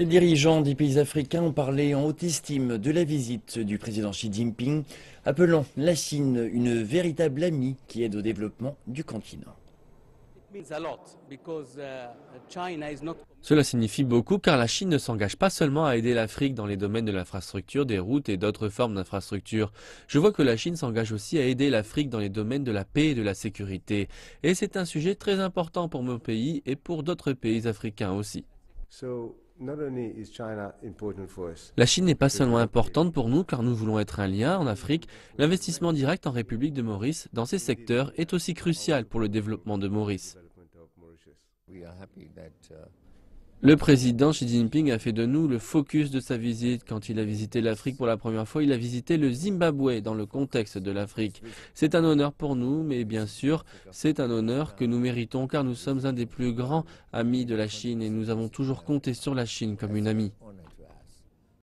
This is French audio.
Les dirigeants des pays africains ont parlé en haute estime de la visite du président Xi Jinping, appelant la Chine une véritable amie qui aide au développement du continent. Cela signifie beaucoup car la Chine ne s'engage pas seulement à aider l'Afrique dans les domaines de l'infrastructure, des routes et d'autres formes d'infrastructures. Je vois que la Chine s'engage aussi à aider l'Afrique dans les domaines de la paix et de la sécurité. Et c'est un sujet très important pour mon pays et pour d'autres pays africains aussi. La Chine n'est pas seulement importante pour nous car nous voulons être un lien en Afrique, l'investissement direct en République de Maurice dans ces secteurs est aussi crucial pour le développement de Maurice. Le président Xi Jinping a fait de nous le focus de sa visite. Quand il a visité l'Afrique pour la première fois, il a visité le Zimbabwe dans le contexte de l'Afrique. C'est un honneur pour nous, mais bien sûr, c'est un honneur que nous méritons car nous sommes un des plus grands amis de la Chine et nous avons toujours compté sur la Chine comme une amie.